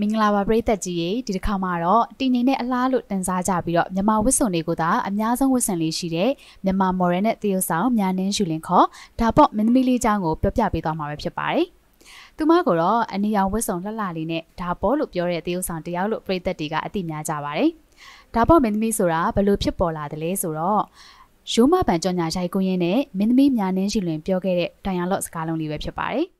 မင်္ဂလာပါပရိသတ်ကြီးရေဒီတစ်ခါမှာတော့တီနေနဲ့အလားလို့တင်စားကြပြီးတော့မြန်မာဝစ်စုံတွေကိုသာအများဆုံးဝစ်စင်လေးရှိတဲ့မြန်မာမော်ရယ်နဲ့တရုတ်ဆောင်မြာနင်းယူလင်ခေါ်ဒါပေါ့မင်းသမီးလေးအကြောင်းကိုပြောပြပေးသွားမှာပဲဖြစ်ပါတယ်။သူမကတော့အနီရောင်ဝစ်စုံလှလှလေးနဲ့ဒါပေါ့လို့ပြောတဲ့တရုတ်ဆောင်တယောက်လို့ပရိသတ်တွေကအသိများကြပါတယ်။ဒါပေါ့မင်းသမီးဆိုတာဘယ်လိုဖြစ်ပေါ်လာသလဲဆိုတော့ရိုးမပန်ကြောညာရိုက်ကွင်းရင်းနဲ့မင်းသမီးမြာနင်းယူလင်ပြောခဲ့တဲ့တိုင်ရလော့စကားလုံးလေးပဲဖြစ်ပါတယ်။